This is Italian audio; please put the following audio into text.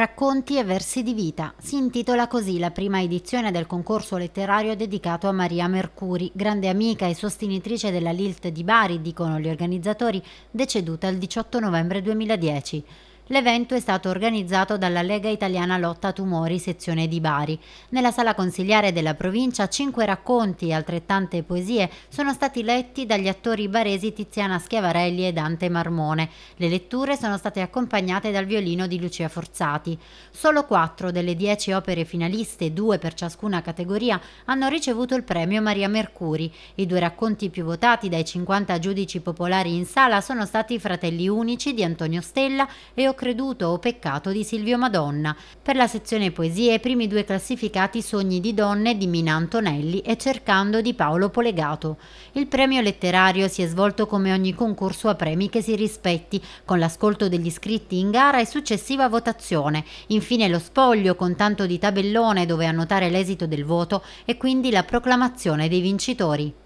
Racconti e versi di vita. Si intitola così la prima edizione del concorso letterario dedicato a Maria Mercuri, grande amica e sostenitrice della Lilt di Bari, dicono gli organizzatori, deceduta il 18 novembre 2010. L'evento è stato organizzato dalla Lega Italiana Lotta Tumori, sezione di Bari. Nella sala consigliare della provincia cinque racconti e altrettante poesie sono stati letti dagli attori baresi Tiziana Schiavarelli e Dante Marmone. Le letture sono state accompagnate dal violino di Lucia Forzati. Solo quattro delle dieci opere finaliste, due per ciascuna categoria, hanno ricevuto il premio Maria Mercuri. I due racconti più votati dai 50 giudici popolari in sala sono stati Fratelli Unici di Antonio Stella e Occasione creduto o peccato di Silvio Madonna. Per la sezione poesie i primi due classificati Sogni di donne di Mina Antonelli e Cercando di Paolo Polegato. Il premio letterario si è svolto come ogni concorso a premi che si rispetti, con l'ascolto degli iscritti in gara e successiva votazione. Infine lo spoglio con tanto di tabellone dove annotare l'esito del voto e quindi la proclamazione dei vincitori.